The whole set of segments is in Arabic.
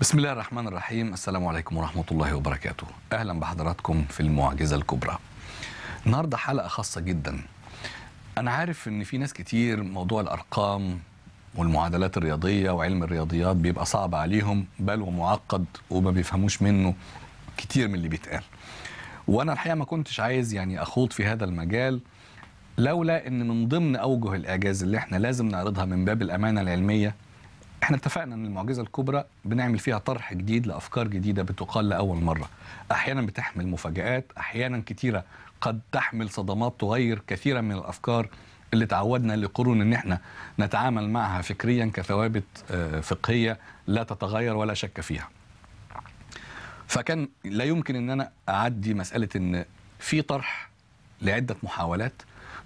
بسم الله الرحمن الرحيم السلام عليكم ورحمة الله وبركاته أهلا بحضراتكم في المعجزة الكبرى النهاردة حلقة خاصة جدا أنا عارف أن في ناس كتير موضوع الأرقام والمعادلات الرياضية وعلم الرياضيات بيبقى صعب عليهم بل ومعقد وما بيفهموش منه كتير من اللي بيتقال وأنا الحقيقة ما كنتش عايز يعني أخوض في هذا المجال لولا أن من ضمن أوجه الإعجاز اللي احنا لازم نعرضها من باب الأمانة العلمية احنا اتفقنا ان المعجزه الكبرى بنعمل فيها طرح جديد لافكار جديده بتقال لاول مره احيانا بتحمل مفاجات احيانا كتيره قد تحمل صدمات تغير كثيرا من الافكار اللي تعودنا لقرون ان احنا نتعامل معها فكريا كثوابت آه، فقهيه لا تتغير ولا شك فيها فكان لا يمكن ان انا اعدي مساله ان في طرح لعده محاولات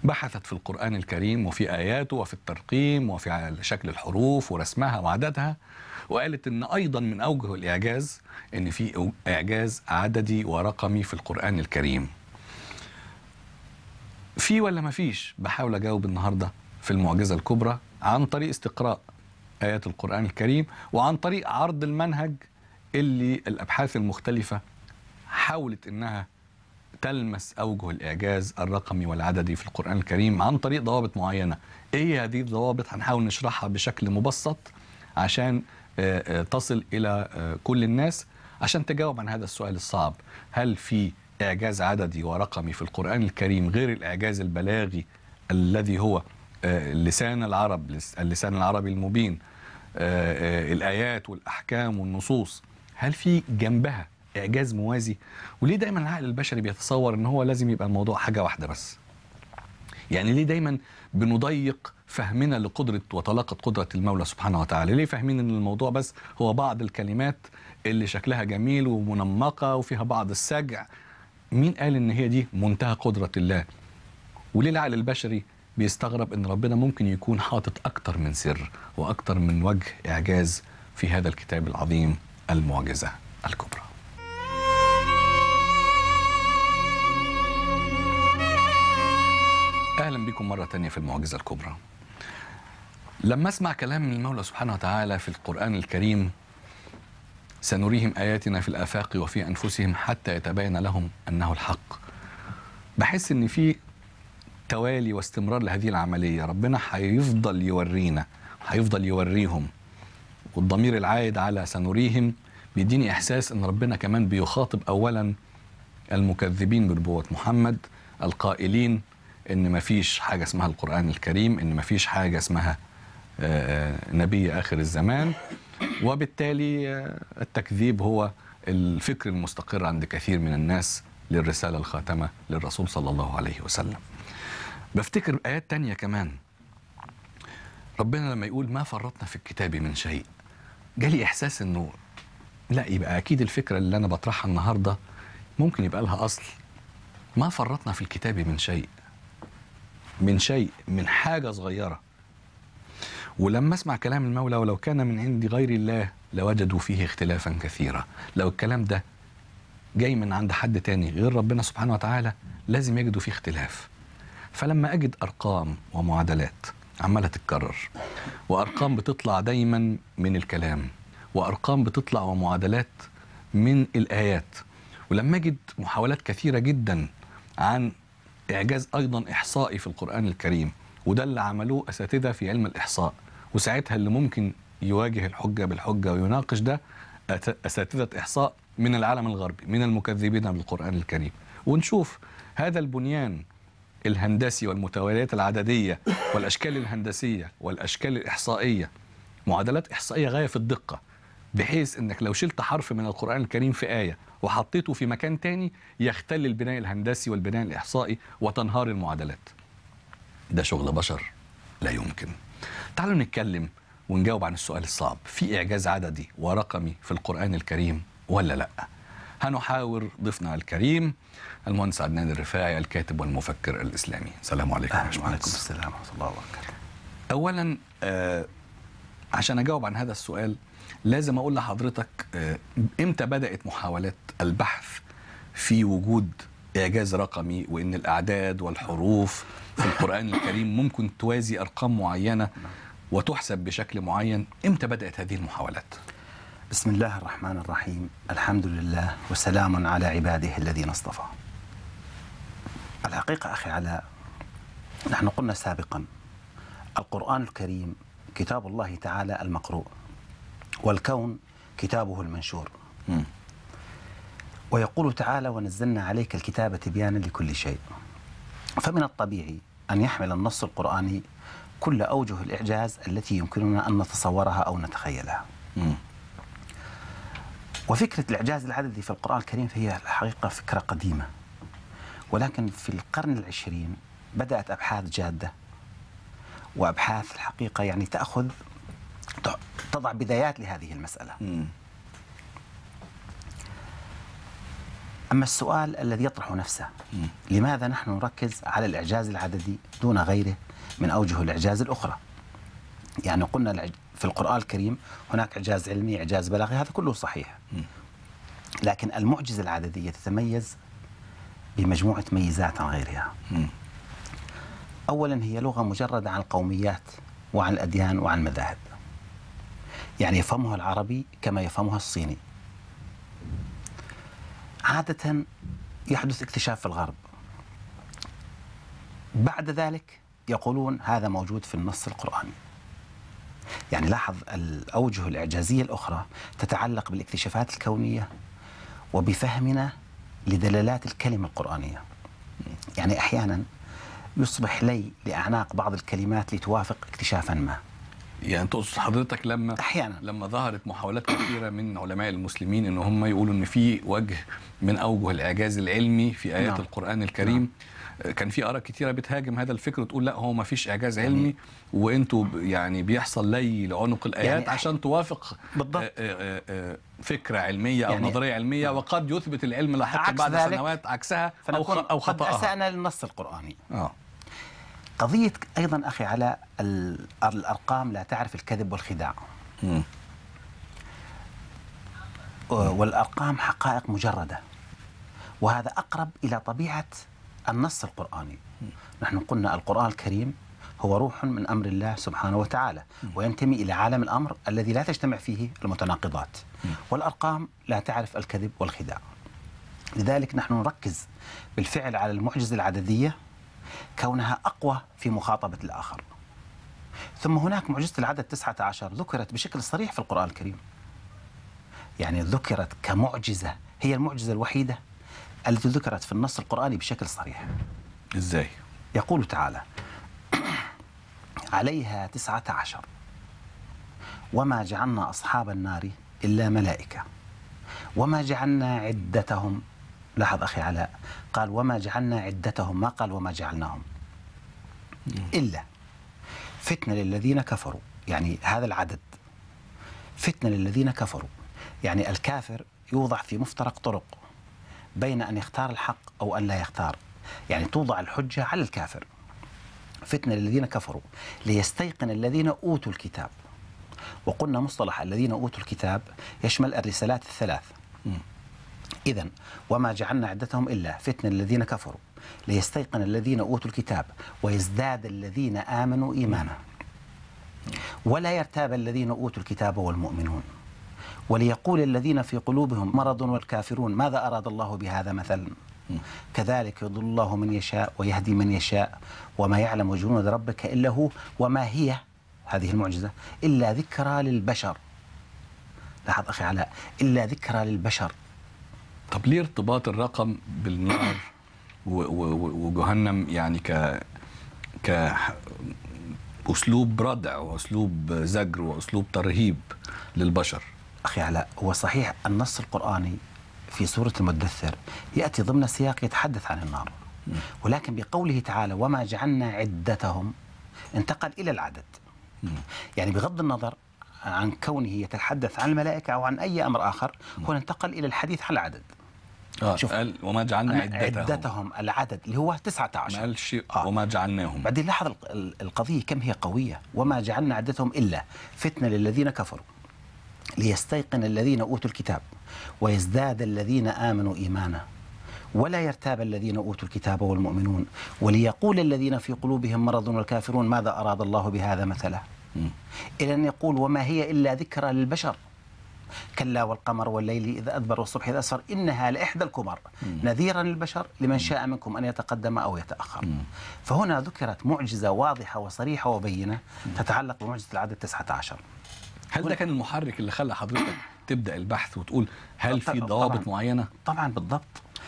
بحثت في القرآن الكريم وفي آياته وفي الترقيم وفي شكل الحروف ورسمها وعددها وقالت ان ايضا من اوجه الاعجاز ان في اعجاز عددي ورقمي في القرآن الكريم في ولا ما فيش بحاول اجاوب النهارده في المعجزه الكبرى عن طريق استقراء ايات القران الكريم وعن طريق عرض المنهج اللي الابحاث المختلفه حاولت انها تلمس أوجه الإعجاز الرقمي والعددي في القرآن الكريم عن طريق ضوابط معينة إيه هذه الضوابط هنحاول نشرحها بشكل مبسط عشان آه، آه، تصل إلى آه، كل الناس عشان تجاوب عن هذا السؤال الصعب هل في إعجاز عددي ورقمي في القرآن الكريم غير الإعجاز البلاغي الذي هو لسان العرب اللسان العربي المبين الآيات والأحكام والنصوص هل في جنبها اعجاز موازي وليه دايما العقل البشري بيتصور ان هو لازم يبقى الموضوع حاجه واحده بس يعني ليه دايما بنضيق فهمنا لقدرة وطلاقة قدرة المولى سبحانه وتعالى ليه فاهمين ان الموضوع بس هو بعض الكلمات اللي شكلها جميل ومنمقة وفيها بعض السجع مين قال ان هي دي منتهى قدرة الله وليه العقل البشري بيستغرب ان ربنا ممكن يكون حاطط اكتر من سر واكتر من وجه اعجاز في هذا الكتاب العظيم المعجزة الكبرى أهلا بكم مرة تانية في المعجزة الكبرى لما أسمع كلام من المولى سبحانه وتعالى في القرآن الكريم سنريهم آياتنا في الآفاق وفي أنفسهم حتى يتبين لهم أنه الحق بحس أن في توالي واستمرار لهذه العملية ربنا هيفضل يورينا هيفضل يوريهم والضمير العائد على سنريهم بيديني إحساس أن ربنا كمان بيخاطب أولا المكذبين بنبوة محمد القائلين ان ما فيش حاجه اسمها القران الكريم ان ما فيش حاجه اسمها آه، آه، نبي اخر الزمان وبالتالي آه، التكذيب هو الفكر المستقر عند كثير من الناس للرساله الخاتمه للرسول صلى الله عليه وسلم بفتكر ايات تانية كمان ربنا لما يقول ما فرطنا في الكتاب من شيء جالي احساس انه لا يبقى اكيد الفكره اللي انا بطرحها النهارده ممكن يبقى لها اصل ما فرطنا في الكتاب من شيء من شيء من حاجة صغيرة ولما اسمع كلام المولى ولو كان من عند غير الله لوجدوا فيه اختلافا كثيرا لو الكلام ده جاي من عند حد تاني غير ربنا سبحانه وتعالى لازم يجدوا فيه اختلاف فلما اجد ارقام ومعادلات عماله تتكرر وارقام بتطلع دايما من الكلام وارقام بتطلع ومعادلات من الايات ولما اجد محاولات كثيره جدا عن إعجاز أيضا إحصائي في القرآن الكريم وده اللي عملوه أساتذة في علم الإحصاء وساعتها اللي ممكن يواجه الحجة بالحجة ويناقش ده أساتذة إحصاء من العالم الغربي من المكذبين بالقرآن الكريم ونشوف هذا البنيان الهندسي والمتواليات العددية والأشكال الهندسية والأشكال الإحصائية معادلات إحصائية غاية في الدقة بحيث انك لو شلت حرف من القران الكريم في ايه وحطيته في مكان تاني يختل البناء الهندسي والبناء الاحصائي وتنهار المعادلات ده شغل بشر لا يمكن تعالوا نتكلم ونجاوب عن السؤال الصعب في اعجاز عددي ورقمي في القران الكريم ولا لا هنحاور ضيفنا الكريم المهندس عدنان الرفاعي الكاتب والمفكر الاسلامي السلام عليكم يا باشمهندس وعليكم السلام ورحمه الله وبركاته اولا آه عشان اجاوب عن هذا السؤال لازم اقول لحضرتك آه، امتى بدات محاولات البحث في وجود اعجاز رقمي وان الاعداد والحروف في القران الكريم ممكن توازي ارقام معينه وتحسب بشكل معين امتى بدات هذه المحاولات بسم الله الرحمن الرحيم الحمد لله وسلام على عباده الذين اصطفى الحقيقه اخي علاء نحن قلنا سابقا القران الكريم كتاب الله تعالى المقروء والكون كتابه المنشور ويقول تعالى ونزلنا عليك الكتاب تبيانا لكل شيء فمن الطبيعي أن يحمل النص القرآني كل أوجه الإعجاز التي يمكننا أن نتصورها أو نتخيلها وفكرة الإعجاز العددي في القرآن الكريم فهي الحقيقة فكرة قديمة ولكن في القرن العشرين بدأت أبحاث جادة وأبحاث الحقيقة يعني تأخذ تضع بدايات لهذه المسألة أما السؤال الذي يطرح نفسه لماذا نحن نركز على الإعجاز العددي دون غيره من أوجه الإعجاز الأخرى يعني قلنا في القرآن الكريم هناك إعجاز علمي إعجاز بلاغي هذا كله صحيح لكن المعجزة العددية تتميز بمجموعة ميزات عن غيرها أولا هي لغة مجردة عن القوميات وعن الأديان وعن المذاهب يعني يفهمها العربي كما يفهمها الصيني عادة يحدث اكتشاف في الغرب بعد ذلك يقولون هذا موجود في النص القرآني يعني لاحظ الأوجه الإعجازية الأخرى تتعلق بالاكتشافات الكونية وبفهمنا لدلالات الكلمة القرآنية يعني أحيانا يصبح لي لأعناق بعض الكلمات لتوافق اكتشافا ما يعني تقصد حضرتك لما احيانا لما ظهرت محاولات كثيره من علماء المسلمين ان هم يقولوا ان في وجه من اوجه الاعجاز العلمي في ايات نعم. القران الكريم نعم. كان في اراء كثيره بتهاجم هذا الفكر وتقول لا هو ما فيش اعجاز علمي وانتوا يعني بيحصل لي لعنق الايات يعني عشان توافق بالضبط آه، آه، آه، فكره علميه او يعني نظريه علميه نعم. وقد يثبت العلم لاحقا بعد سنوات عكسها او او خطاها قد اسانا للنص القراني اه قضية أيضا أخي على الأرقام لا تعرف الكذب والخداع والأرقام حقائق مجردة وهذا أقرب إلى طبيعة النص القرآني نحن قلنا القرآن الكريم هو روح من أمر الله سبحانه وتعالى وينتمي إلى عالم الأمر الذي لا تجتمع فيه المتناقضات والأرقام لا تعرف الكذب والخداع لذلك نحن نركز بالفعل على المعجزة العددية كونها أقوى في مخاطبة الآخر ثم هناك معجزة العدد 19 ذكرت بشكل صريح في القرآن الكريم يعني ذكرت كمعجزة هي المعجزة الوحيدة التي ذكرت في النص القرآني بشكل صريح إزاي؟ يقول تعالى عليها تسعة عشر وما جعلنا أصحاب النار إلا ملائكة وما جعلنا عدتهم لاحظ أخي علاء قال وما جعلنا عدتهم ما قال وما جعلناهم إلا فتنة للذين كفروا يعني هذا العدد فتنة للذين كفروا يعني الكافر يوضع في مفترق طرق بين أن يختار الحق أو أن لا يختار يعني توضع الحجة على الكافر فتنة للذين كفروا ليستيقن الذين أوتوا الكتاب وقلنا مصطلح الذين أوتوا الكتاب يشمل الرسالات الثلاث إذا وما جعلنا عدتهم إلا فتنة للذين كفروا ليستيقن الذين أوتوا الكتاب ويزداد الذين آمنوا إيمانا ولا يرتاب الذين أوتوا الكتاب والمؤمنون وليقول الذين في قلوبهم مرض والكافرون ماذا أراد الله بهذا مثلا كذلك يضل الله من يشاء ويهدي من يشاء وما يعلم جنود ربك إلا هو وما هي هذه المعجزة إلا ذكرى للبشر لاحظ أخي علاء إلا ذكرى للبشر طب ليه ارتباط الرقم بالنار وجهنم يعني ك ك اسلوب ردع واسلوب زجر واسلوب ترهيب للبشر اخي علاء هو صحيح النص القراني في سوره المدثر ياتي ضمن سياق يتحدث عن النار ولكن بقوله تعالى وما جعلنا عدتهم انتقل الى العدد يعني بغض النظر عن كونه يتحدث عن الملائكه او عن اي امر اخر هو انتقل الى الحديث عن العدد آه. شوف قال وما جعلنا عدتهم عدتهم العدد اللي هو 19 ما شيء آه. وما جعلناهم بعدين لاحظ القضيه كم هي قويه وما جعلنا عدتهم الا فتنه للذين كفروا ليستيقن الذين اوتوا الكتاب ويزداد الذين امنوا ايمانا ولا يرتاب الذين اوتوا الكتاب والمؤمنون وليقول الذين في قلوبهم مرض والكافرون ماذا اراد الله بهذا مثلا الى ان يقول وما هي الا ذكرى للبشر كلا والقمر والليل إذا أدبر والصبح إذا أسفر إنها لإحدى الكبر نذيرا للبشر لمن شاء منكم أن يتقدم أو يتأخر فهنا ذكرت معجزة واضحة وصريحة وبينة تتعلق بمعجزة العدد 19 هل ده كان المحرك اللي خلى حضرتك تبدأ البحث وتقول هل في ضوابط معينة؟ طبعا بالضبط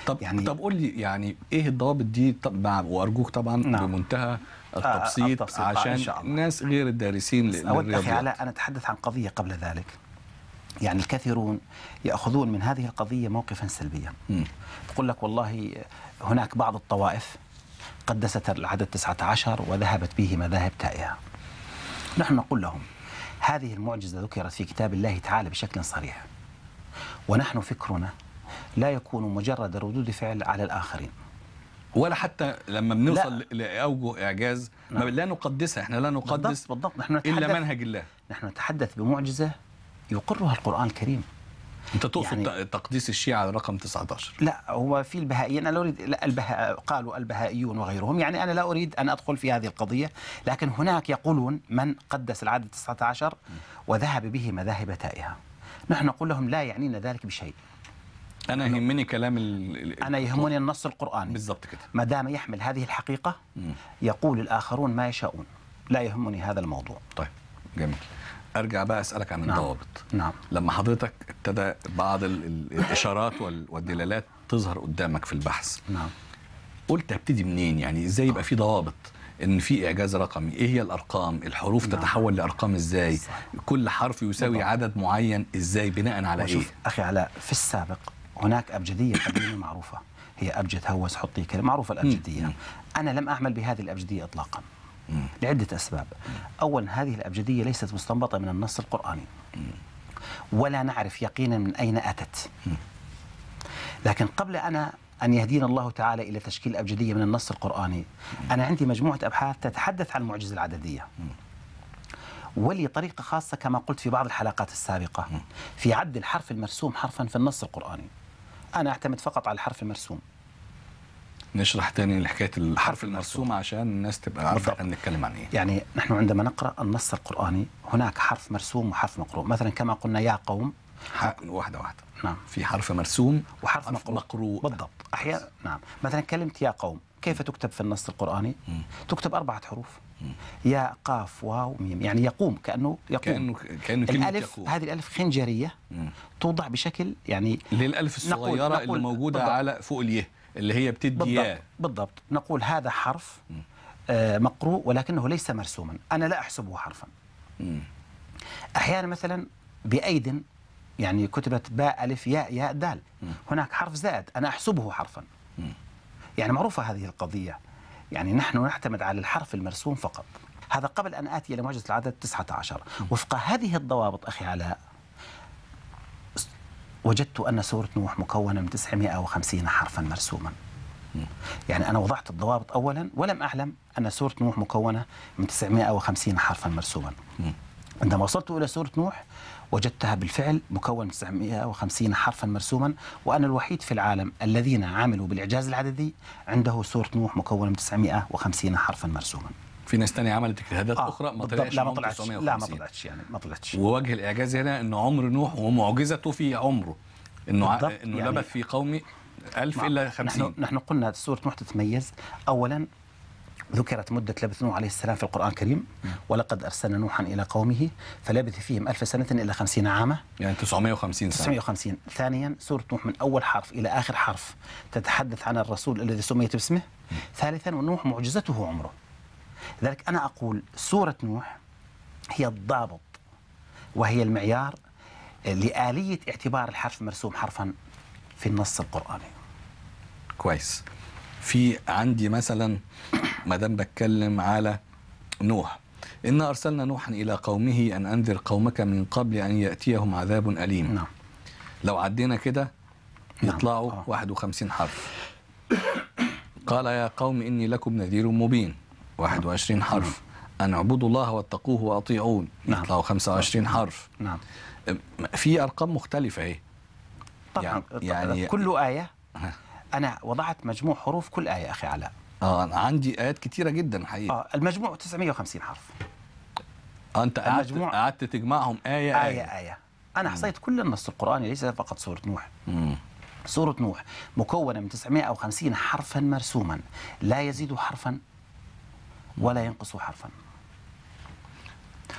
طب يعني طب قول لي يعني ايه الضوابط دي طب وارجوك طبعا نعم. بمنتهى آه، آه، التبسيط, التبسيط طيب، عشان الناس غير الدارسين للرياضيات اود اخي علاء انا اتحدث عن قضيه قبل ذلك يعني الكثيرون يأخذون من هذه القضية موقفا سلبيا بقول لك والله هناك بعض الطوائف قدست العدد 19 وذهبت به مذاهب تائهة نحن نقول لهم هذه المعجزة ذكرت في كتاب الله تعالى بشكل صريح ونحن فكرنا لا يكون مجرد ردود فعل على الآخرين ولا حتى لما بنوصل لاوجه اعجاز نعم. ما لا نقدسها احنا لا نقدس بالضبط, بالضبط. نحن نتحدث الا منهج الله نحن نتحدث بمعجزه يقرها القرآن الكريم انت تقصد يعني تقديس الشيعة رقم 19 لا هو في البهائيين انا اريد لا البهاء قالوا البهائيون وغيرهم يعني انا لا اريد ان ادخل في هذه القضيه لكن هناك يقولون من قدس العدد 19 وذهب به مذاهب تائهه نحن نقول لهم لا يعنينا ذلك بشيء انا يهمني كلام الـ الـ انا يهمني النص القراني بالضبط كده ما دام يحمل هذه الحقيقه يقول الاخرون ما يشاءون لا يهمني هذا الموضوع طيب جميل ارجع بقى اسالك عن نعم. الضوابط نعم لما حضرتك ابتدى بعض الاشارات والدلالات تظهر قدامك في البحث نعم قلت ابتدي منين يعني ازاي يبقى في ضوابط ان في اعجاز رقمي ايه هي الارقام الحروف نعم. تتحول لارقام ازاي صح. كل حرف يساوي بالضبط. عدد معين ازاي بناء على ايه اخي علاء في السابق هناك ابجديه قديمه معروفه هي ابجد هوس حطي كلمه معروفه الابجديه انا لم اعمل بهذه الابجديه اطلاقا لعدة أسباب أولا هذه الأبجدية ليست مستنبطة من النص القرآني ولا نعرف يقينا من أين أتت لكن قبل أنا أن يهدينا الله تعالى إلى تشكيل أبجدية من النص القرآني أنا عندي مجموعة أبحاث تتحدث عن المعجزة العددية ولي طريقة خاصة كما قلت في بعض الحلقات السابقة في عد الحرف المرسوم حرفا في النص القرآني أنا أعتمد فقط على الحرف المرسوم نشرح تاني حكايه الحرف المرسوم عشان الناس تبقى عارفه احنا بنتكلم عن ايه يعني نحن عندما نقرا النص القراني هناك حرف مرسوم وحرف مقروء مثلا كما قلنا يا قوم واحده واحده نعم في حرف مرسوم وحرف مقروء, مقروء. بالضبط احيانا نعم مثلا كلمه يا قوم كيف تكتب في النص القراني م. تكتب اربعه حروف يا قاف واو ميم يعني يقوم كانه يقوم كانه كانه كلمه الالف يقوم. هذه الالف خنجريه توضع بشكل يعني للالف الصغيره نقول. نقول. اللي موجوده بالضبط. على فوق اليه اللي هي بتدي بالضبط, بالضبط نقول هذا حرف آه، مقروء ولكنه ليس مرسوما أنا لا أحسبه حرفا أحيانا مثلا بأيد يعني كتبت باء ألف ياء ياء دال هناك حرف زائد أنا أحسبه حرفا يعني معروفة هذه القضية يعني نحن نعتمد على الحرف المرسوم فقط هذا قبل أن آتي إلى معجزة العدد 19 وفق هذه الضوابط أخي علاء وجدت أن سورة نوح مكونة من 950 حرفا مرسوما يعني أنا وضعت الضوابط أولا ولم أعلم أن سورة نوح مكونة من 950 حرفا مرسوما عندما وصلت إلى سورة نوح وجدتها بالفعل مكون 950 حرفا مرسوما وأنا الوحيد في العالم الذين عملوا بالإعجاز العددي عنده سورة نوح مكونة من 950 حرفا مرسوما في ناس ثانيه عملت اجتهادات آه اخرى ما طلعتش لا ما طلعتش لا ما طلعتش يعني ما طلعتش ووجه الاعجاز هنا ان عمر نوح ومعجزته في عمره انه انه يعني لبث في قومي 1000 الا 50 نحن, نحن قلنا سوره نوح تتميز اولا ذكرت مدة لبث نوح عليه السلام في القرآن الكريم ولقد أرسلنا نوحا إلى قومه فلبث فيهم ألف سنة إلى خمسين عاما يعني 950 سنة 950 ثانيا سورة نوح من أول حرف إلى آخر حرف تتحدث عن الرسول الذي سميت باسمه ثالثا ونوح معجزته عمره لذلك أنا أقول سورة نوح هي الضابط وهي المعيار لآلية اعتبار الحرف مرسوم حرفا في النص القرآني كويس في عندي مثلا ما دام بتكلم على نوح إن أرسلنا نوحا إلى قومه أن أنذر قومك من قبل أن يأتيهم عذاب أليم نعم. لو عدينا كده نعم. يطلعوا آه. نعم. 51 حرف قال يا قوم إني لكم نذير مبين 21 حرف نعم. أن اعبدوا الله واتقوه وأطيعون نعم. يطلعوا 25 نعم. حرف نعم في أرقام مختلفة إيه طبعا يعني, يعني كل آية أنا وضعت مجموع حروف كل آية أخي علاء اه انا عندي ايات كثيرة جدا حقيقه اه المجموع 950 حرف اه انت قعدت قعدت تجمعهم آية, ايه ايه ايه انا حصيت كل النص القراني ليس فقط سوره نوح مم. سوره نوح مكونه من 950 حرفا مرسوما لا يزيد حرفا ولا ينقص حرفا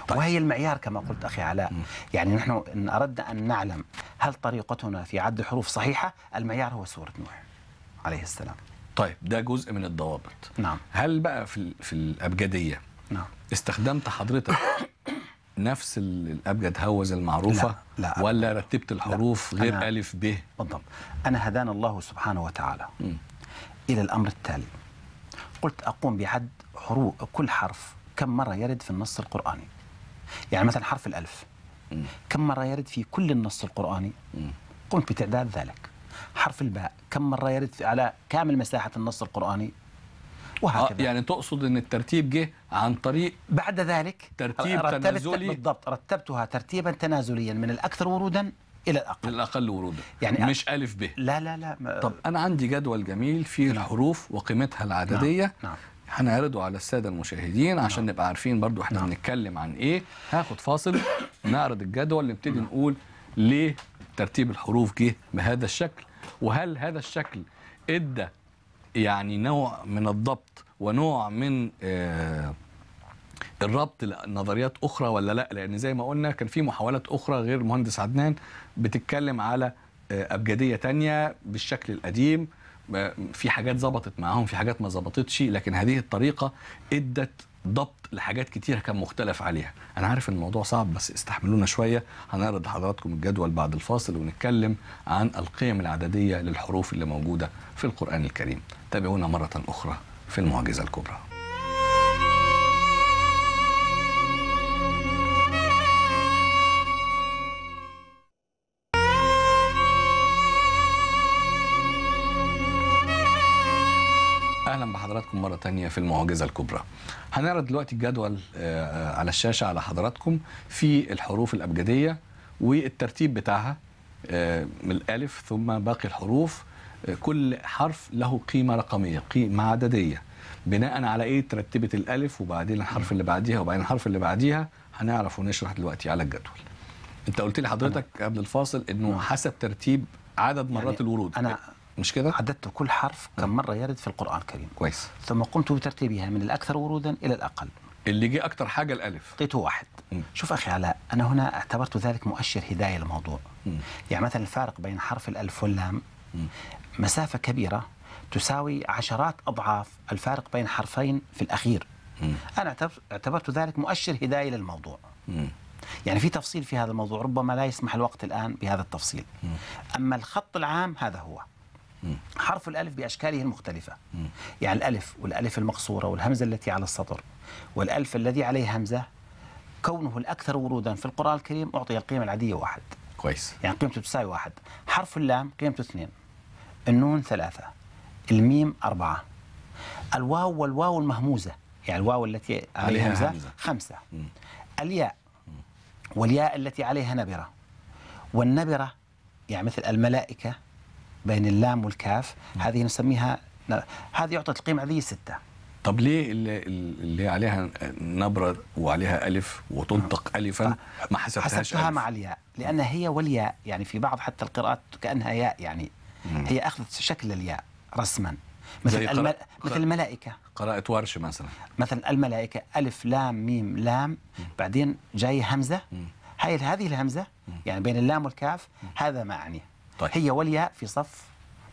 طيب. وهي المعيار كما قلت أخي علاء يعني نحن إن أردنا أن نعلم هل طريقتنا في عد الحروف صحيحة المعيار هو سورة نوح عليه السلام طيب ده جزء من الضوابط نعم هل بقى في, في الأبجدية نعم استخدمت حضرتك نفس الابجد هوز المعروفه لا, لا ولا رتبت الحروف لا غير الف ب بالضبط انا هدانا الله سبحانه وتعالى م. الى الامر التالي قلت اقوم بعد حروف كل حرف كم مرة يرد في النص القرآني يعني مثلا حرف الألف كم مرة يرد في كل النص القرآني قمت بتعداد ذلك حرف الباء كم مرة يرد على كامل مساحة النص القرآني وهكذا آه يعني تقصد ان الترتيب جه عن طريق بعد ذلك ترتيب تنازلي بالضبط رتبتها ترتيبا تنازليا من الاكثر ورودا الى الاقل الاقل ورودا يعني مش الف ب لا لا لا طب انا عندي جدول جميل فيه نعم. الحروف وقيمتها العدديه نعم. نعم. هنعرضه على الساده المشاهدين نعم. عشان نعم. نبقى عارفين برضو احنا نعم. بنتكلم عن ايه هاخد فاصل نعرض الجدول نبتدي نقول ليه ترتيب الحروف جه بهذا الشكل وهل هذا الشكل ادى يعني نوع من الضبط ونوع من آه الربط لنظريات اخرى ولا لا لان زي ما قلنا كان في محاولات اخرى غير مهندس عدنان بتتكلم على آه، ابجديه تانية بالشكل القديم في حاجات ظبطت معاهم في حاجات ما ظبطتش لكن هذه الطريقه ادت ضبط لحاجات كتيرة كان مختلف عليها أنا عارف إن الموضوع صعب بس استحملونا شوية هنعرض لحضراتكم الجدول بعد الفاصل ونتكلم عن القيم العددية للحروف اللي موجودة في القرآن الكريم تابعونا مرة أخرى في المعجزة الكبرى مرة تانية في المعجزة الكبرى هنعرض دلوقتي الجدول آه، على الشاشة على حضراتكم في الحروف الأبجدية والترتيب بتاعها آه، من الألف ثم باقي الحروف آه، كل حرف له قيمة رقمية قيمة عددية بناء على ايه ترتبت الالف وبعدين الحرف اللي بعديها وبعدين الحرف اللي بعديها هنعرف ونشرح دلوقتي على الجدول انت قلت لي حضرتك قبل الفاصل انه نعم. حسب ترتيب عدد مرات يعني الورود انا مش كده؟ عددت كل حرف كم نعم. مرة يرد في القرآن الكريم كويس ثم قمت بترتيبها من الأكثر ورودا إلى الأقل اللي جه أكثر حاجة الألف لقيته واحد مم. شوف أخي علاء أنا هنا اعتبرت ذلك مؤشر هداية للموضوع يعني مثلا الفارق بين حرف الألف واللام مم. مسافة كبيرة تساوي عشرات أضعاف الفارق بين حرفين في الأخير مم. أنا اعتبرت ذلك مؤشر هداية للموضوع مم. يعني في تفصيل في هذا الموضوع ربما لا يسمح الوقت الآن بهذا التفصيل أما الخط العام هذا هو حرف الألف بأشكاله المختلفة يعني الألف والألف المقصورة والهمزة التي على السطر والألف الذي عليه همزة كونه الأكثر ورودا في القرآن الكريم أعطي القيمة العادية واحد كويس يعني قيمته تساوي واحد حرف اللام قيمته اثنين النون ثلاثة الميم أربعة الواو والواو المهموزة يعني الواو التي عليها همزة, همزة خمسة مم. الياء مم. والياء التي عليها نبرة والنبرة يعني مثل الملائكة بين اللام والكاف هذه نسميها هذه يعطت القيمه هذه سته طب ليه اللي, اللي عليها نبره وعليها الف وتنطق الفا طيب، ما حسبتهاش حسبتها مع الياء لان هي والياء يعني في بعض حتى القراءات كانها ياء يعني هي اخذت شكل الياء رسما مثل قرأ... المل... مثل الملائكه قراءه ورش مثلا مثلا الملائكه الف لام ميم لام بعدين جاي همزه هاي هذه الهمزه يعني بين اللام والكاف هذا ما اعنيه طيب. هي والياء في صف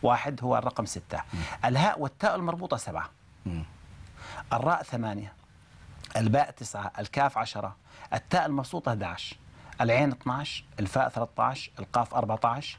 واحد هو الرقم ستة م. الهاء والتاء المربوطة سبعة م. الراء ثمانية الباء تسعة الكاف عشرة التاء المبسوطة 11 العين 12 الفاء 13 القاف 14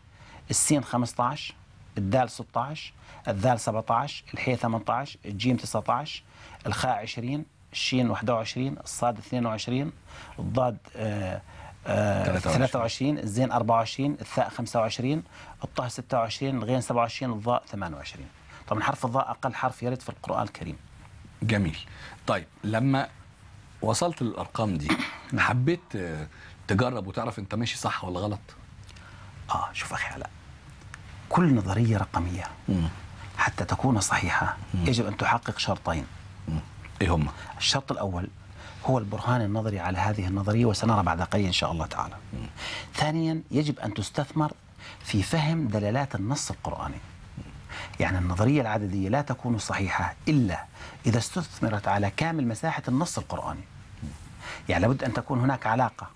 السين 15 الدال 16 الذال 17 الحي 18 الجيم 19 الخاء 20 الشين 21 الصاد 22 الضاد آه 23 الزين 24 الثاء 25 الطه 26 الغين 27 الضاء 28 طبعا حرف الضاء اقل حرف يرد في القران الكريم جميل طيب لما وصلت للارقام دي نعم. حبيت آه، تجرب وتعرف انت ماشي صح ولا غلط اه شوف اخي علاء كل نظريه رقميه حتى تكون صحيحه يجب ان تحقق شرطين ايه هما الشرط الاول هو البرهان النظري على هذه النظرية وسنرى بعد قليل إن شاء الله تعالى ثانيا يجب أن تستثمر في فهم دلالات النص القرآني يعني النظرية العددية لا تكون صحيحة إلا إذا استثمرت على كامل مساحة النص القرآني يعني لابد أن تكون هناك علاقة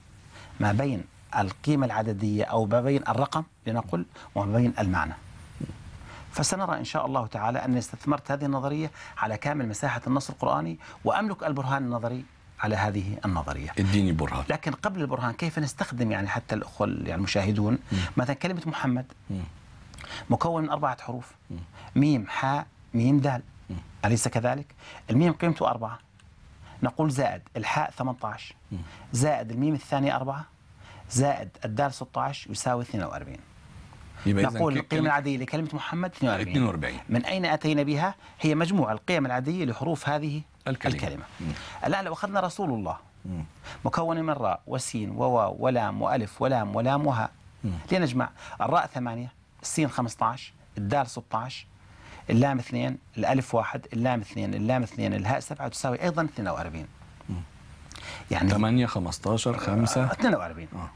ما بين القيمة العددية أو ما بين الرقم لنقل وما بين المعنى فسنرى إن شاء الله تعالى أن استثمرت هذه النظرية على كامل مساحة النص القرآني وأملك البرهان النظري على هذه النظريه. اديني برهان. لكن قبل البرهان كيف نستخدم يعني حتى الاخوه يعني المشاهدون مثلا كلمه محمد م. مكون من اربعه حروف م. ميم حاء ميم دال م. اليس كذلك؟ الميم قيمته اربعه نقول زائد الحاء 18 زائد الميم الثانيه اربعه زائد الدال 16 يساوي 42 نقول القيم العادية لكلمة محمد 42 42 من أين أتينا بها؟ هي مجموع القيم العادية لحروف هذه الكلمة, الكلمة. الآن لو أخذنا رسول الله مكون من راء وسين وواو ولام وألف ولام ولام وهاء لنجمع الراء ثمانية السين 15 الدال 16 اللام اثنين الألف واحد اللام اثنين اللام اثنين الهاء سبعة تساوي أيضا 42 وأربعين يعني 8 15 5 42 وأربعين آه.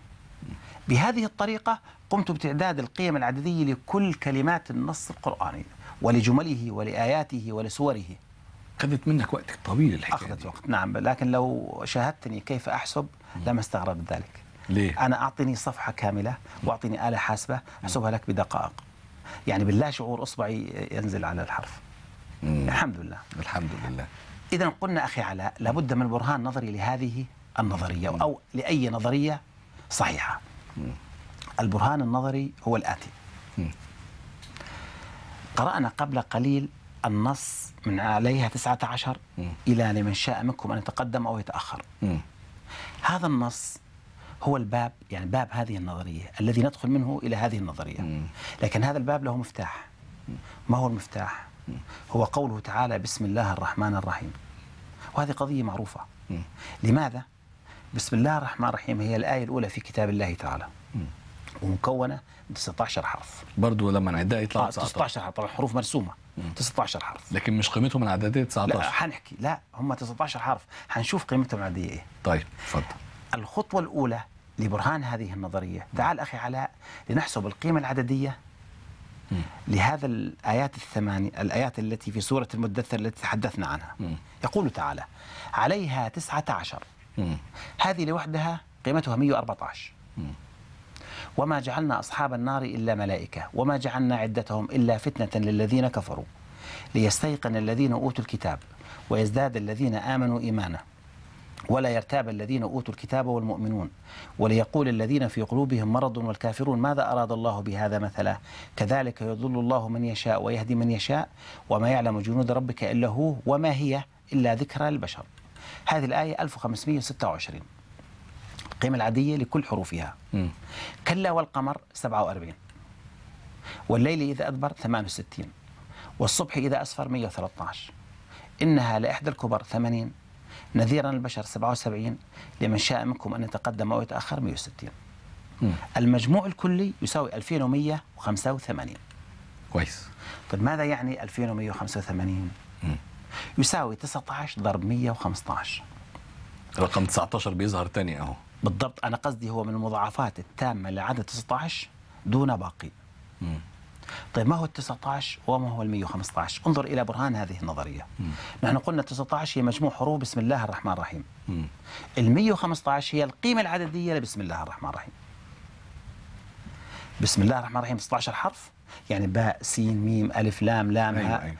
بهذه الطريقة قمت بتعداد القيم العددية لكل كلمات النص القرآني ولجمله ولآياته ولسوره خدت منك وقت طويل الحكايه اخذت وقت نعم لكن لو شاهدتني كيف احسب لم استغرب ذلك ليه؟ انا اعطيني صفحه كامله واعطيني اله حاسبه احسبها لك بدقائق يعني باللا شعور اصبعي ينزل على الحرف مم. الحمد لله الحمد لله اذا قلنا اخي علاء لابد من برهان نظري لهذه النظريه مم. او لاي نظريه صحيحه مم. البرهان النظري هو الاتي مم. قرانا قبل قليل النص من عليها 19 م. إلى لمن شاء منكم أن يتقدم أو يتأخر م. هذا النص هو الباب يعني باب هذه النظرية الذي ندخل منه إلى هذه النظرية م. لكن هذا الباب له مفتاح ما هو المفتاح هو قوله تعالى بسم الله الرحمن الرحيم وهذه قضية معروفة لماذا بسم الله الرحمن الرحيم هي الآية الأولى في كتاب الله تعالى ومكونة ب 16 حرف برضه لما نعدها يطلع 19 آه، حرف طبعا حروف مرسومة 19 حرف لكن مش قيمتهم العدديه 19 لا هنحكي لا هم 19 حرف هنشوف قيمتهم العدديه ايه طيب اتفضل الخطوه الاولى لبرهان هذه النظريه تعال اخي علاء لنحسب القيمه العدديه لهذا الآيات الثمانية الآيات التي في سورة المدثر التي تحدثنا عنها م. يقول تعالى عليها 19 م. هذه لوحدها قيمتها 114 م. وما جعلنا أصحاب النار إلا ملائكة وما جعلنا عدتهم إلا فتنة للذين كفروا ليستيقن الذين أوتوا الكتاب ويزداد الذين آمنوا إيمانا ولا يرتاب الذين أوتوا الكتاب والمؤمنون وليقول الذين في قلوبهم مرض والكافرون ماذا أراد الله بهذا مثلا كذلك يضل الله من يشاء ويهدي من يشاء وما يعلم جنود ربك إلا هو وما هي إلا ذكرى للبشر هذه الآية 1526 القيمة العادية لكل حروفها م. كلا والقمر 47 والليل إذا أدبر 68 والصبح إذا أسفر 113 إنها لإحدى الكبر 80 نذيرا البشر 77 لمن شاء منكم أن يتقدم أو يتأخر 160 مم. المجموع الكلي يساوي 2185 كويس طيب ماذا يعني 2185 مم. يساوي 19 ضرب 115 رقم 19 بيظهر تاني اهو بالضبط انا قصدي هو من المضاعفات التامه لعدد 19 دون باقي طيب ما هو ال 19 وما هو ال 115 انظر الى برهان هذه النظريه م. نحن قلنا 19 هي مجموع حروف بسم الله الرحمن الرحيم ال 115 هي القيمه العدديه لبسم الله الرحمن الرحيم بسم الله الرحمن الرحيم 16 حرف يعني باء سين ميم الف لام لام أيوة، هاء أيوة.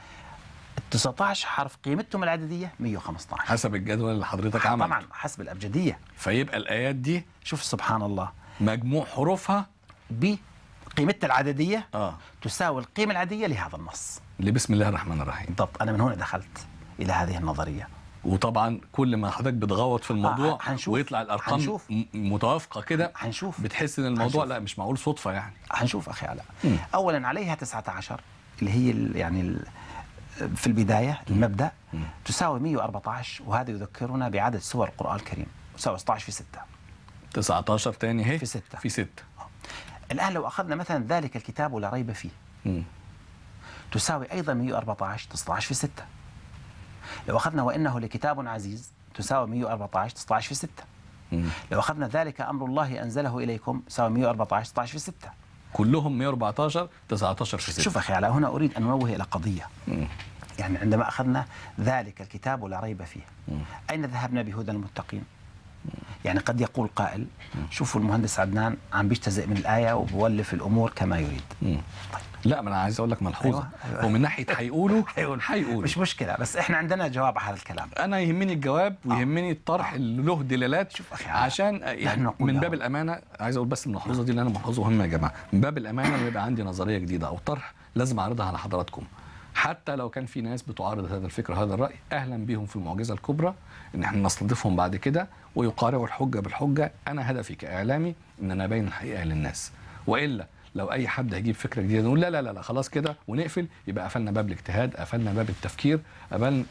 19 حرف قيمتهم العدديه 115 حسب الجدول اللي حضرتك عملته طبعا حسب الابجديه فيبقى الايات دي شوف سبحان الله مجموع حروفها بقيمتها العدديه اه تساوي القيمه العاديه لهذا النص اللي بسم الله الرحمن الرحيم بالضبط انا من هنا دخلت الى هذه النظريه وطبعا كل ما حضرتك بتغوط في الموضوع آه هنشوف ويطلع الارقام هنشوف متوافقه كده هنشوف بتحس ان الموضوع هنشوف لا مش معقول صدفه يعني هنشوف اخي علاء اولا عليها 19 اللي هي يعني ال في البداية المبدأ تساوي 114 وهذا يذكرنا بعدد سور القرآن الكريم تساوي 16 في 6 19 ثاني هي في 6 في 6 الآن لو أخذنا مثلا ذلك الكتاب ولا ريب فيه تساوي أيضا 114 19 في 6 لو أخذنا وإنه لكتاب عزيز تساوي 114 19 في 6 لو أخذنا ذلك أمر الله أنزله إليكم تساوي 114 19 في 6 كلهم 114 19 في 6 شوف أخي على هنا أريد أن أنوه إلى قضية مم. يعني عندما أخذنا ذلك الكتاب ولا ريب فيه مم. أين ذهبنا بهدى المتقين يعني قد يقول قائل شوفوا المهندس عدنان عم بيجتزئ من الآية وبولف الأمور كما يريد طيب لا ما انا عايز اقول لك ملحوظه أيوة. ومن ناحيه هيقولوا هيقولوا مش مشكله بس احنا عندنا جواب على الكلام انا يهمني الجواب آه. ويهمني الطرح آه. اللي له دلالات شوف أخي آه. عشان يعني من باب الامانه عايز اقول بس الملحوظه دي اللي انا ملحوظه مهمه يا جماعه من باب الامانه لما يبقى عندي نظريه جديده او طرح لازم اعرضها على حضراتكم حتى لو كان في ناس بتعارض هذا الفكر هذا الراي اهلا بهم في المعجزه الكبرى ان احنا نستضيفهم بعد كده ويقارعوا الحجه بالحجه انا هدفي كاعلامي ان انا ابين الحقيقه للناس والا لو اي حد هيجيب فكره جديده نقول لا لا لا, لا خلاص كده ونقفل يبقى قفلنا باب الاجتهاد قفلنا باب التفكير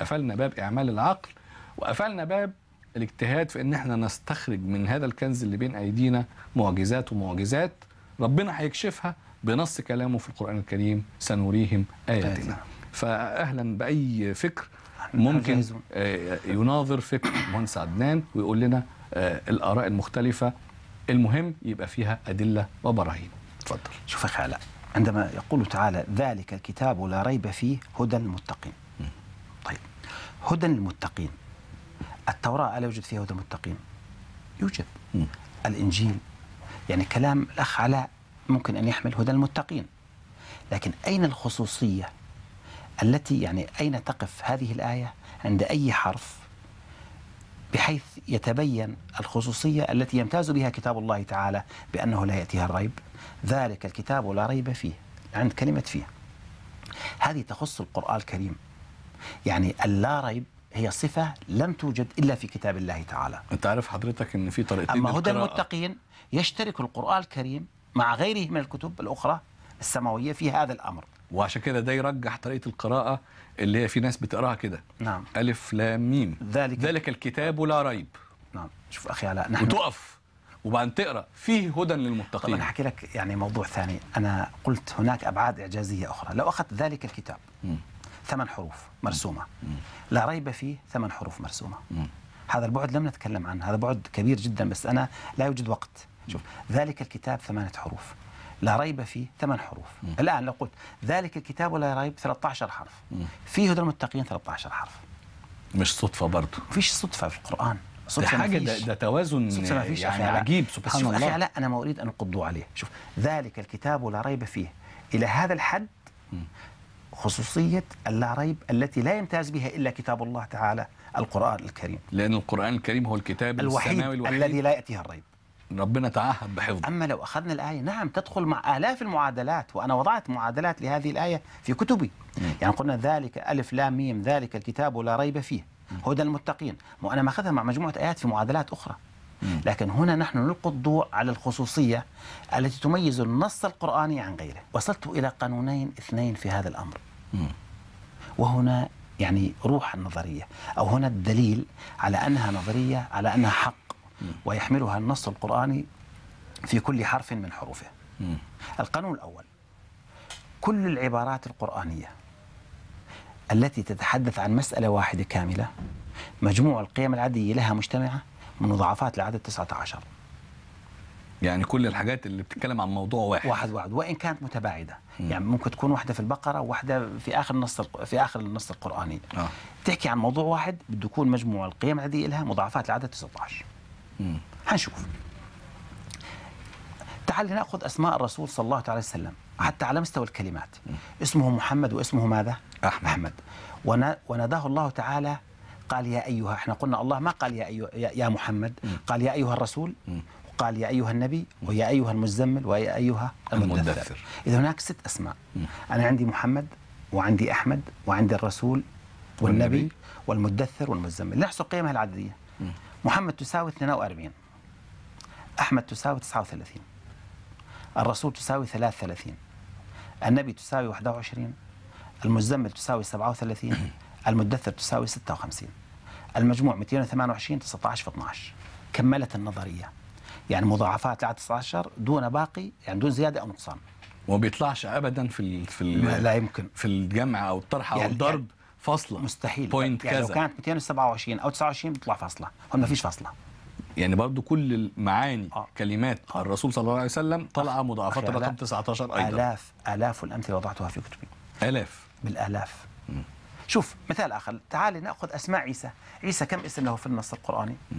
قفلنا باب اعمال العقل وقفلنا باب الاجتهاد في ان احنا نستخرج من هذا الكنز اللي بين ايدينا معجزات ومعجزات ربنا هيكشفها بنص كلامه في القران الكريم سنريهم اياتنا فاهلا باي فكر ممكن آه، يناظر فكر مهندس عدنان ويقول لنا آه، الاراء المختلفه المهم يبقى فيها ادله وبراهين تفضل شوف يا علاء عندما يقول تعالى ذلك الكتاب لا ريب فيه هدى المتقين طيب هدى المتقين التوراة ألا يوجد فيها هدى المتقين يوجد الإنجيل يعني كلام الأخ علاء ممكن أن يحمل هدى المتقين لكن أين الخصوصية التي يعني أين تقف هذه الآية عند أي حرف بحيث يتبين الخصوصية التي يمتاز بها كتاب الله تعالى بأنه لا يأتيها الريب ذلك الكتاب لا ريب فيه عند كلمة فيه هذه تخص القرآن الكريم يعني اللا ريب هي صفة لم توجد إلا في كتاب الله تعالى أنت عارف حضرتك أن في طريقتين أما هدى المتقين يشترك القرآن الكريم مع غيره من الكتب الأخرى السماوية في هذا الأمر وعشان كده ده يرجح طريقه القراءه اللي هي في ناس بتقراها كده نعم الف لام ميم ذلك ذلك الكتاب لا ريب نعم شوف اخي علاء نحن وتقف وبعدين تقرا فيه هدى للمتقين طب انا احكي لك يعني موضوع ثاني انا قلت هناك ابعاد اعجازيه اخرى لو اخذت ذلك الكتاب م. ثمان حروف مرسومه لا ريب فيه ثمان حروف مرسومه هذا البعد لم نتكلم عنه هذا بعد كبير جدا بس انا لا يوجد وقت شوف ذلك الكتاب ثمانيه حروف لا ريب فيه ثمان حروف مم. الآن لو قلت ذلك الكتاب لا ريب 13 حرف مم. فيه هدى المتقين 13 حرف مش صدفة برضه مفيش صدفة في القرآن صدفة ده حاجة ده, ده توازن يعني, أخي عجيب سبحان الله أخي لا أنا ما أريد أن أقضوا عليه شوف ذلك الكتاب لا ريب فيه إلى هذا الحد مم. خصوصية اللا ريب التي لا يمتاز بها إلا كتاب الله تعالى القرآن الكريم لأن القرآن الكريم هو الكتاب الوحيد السماوي الوحيد الذي لا يأتيها الريب ربنا تعهد بحفظه أما لو أخذنا الآية نعم تدخل مع آلاف المعادلات وأنا وضعت معادلات لهذه الآية في كتبي م. يعني قلنا ذلك ألف لام ميم ذلك الكتاب لا ريب فيه هدى المتقين وأنا ماخذها مع مجموعة آيات في معادلات أخرى لكن هنا نحن نلقي الضوء على الخصوصية التي تميز النص القرآني عن غيره وصلت إلى قانونين اثنين في هذا الأمر وهنا يعني روح النظرية أو هنا الدليل على أنها نظرية على أنها حق ويحملها النص القرآني في كل حرف من حروفه القانون الأول كل العبارات القرآنية التي تتحدث عن مسألة واحدة كاملة مجموع القيم العادية لها مجتمعة مضاعفات العدد 19 يعني كل الحاجات اللي بتتكلم عن موضوع واحد واحد واحد وان كانت متباعده م. يعني ممكن تكون واحده في البقره وواحده في اخر النص في اخر النص القراني آه. تحكي عن موضوع واحد بده يكون مجموع القيم العاديه لها مضاعفات العدد 19 حنشوف تعال ناخذ اسماء الرسول صلى الله عليه وسلم حتى على مستوى الكلمات اسمه محمد واسمه ماذا احمد, أحمد. وناداه الله تعالى قال يا ايها احنا قلنا الله ما قال يا أيها يا محمد قال يا ايها الرسول قال يا ايها النبي ويا ايها المزمل ويا ايها المدثر اذا هناك ست اسماء انا عندي محمد وعندي احمد وعندي الرسول والنبي والمدثر والمزمل نحسب قيمها العدديه محمد تساوي 42 أحمد تساوي 39 الرسول تساوي 33 النبي تساوي 21 المزمل تساوي 37 المدثر تساوي 56 المجموع 228 19 في 12 كملت النظرية يعني مضاعفات العدد 19 دون باقي يعني دون زيادة أو نقصان وما بيطلعش ابدا في الـ في الـ لا يمكن في الجمع او الطرح يعني او الضرب يعني فاصله مستحيل بوينت يعني كذا لو كانت 227 او 29 بتطلع فاصله هون ما فيش فاصله يعني برضو كل المعاني آه. كلمات آه. الرسول صلى الله عليه وسلم طالعه آه. مضاعفات رقم 19 ايضا الاف الاف الامثله وضعتها في كتبي الاف بالالاف م. شوف مثال اخر تعال ناخذ اسماء عيسى عيسى كم اسم له في النص القراني م.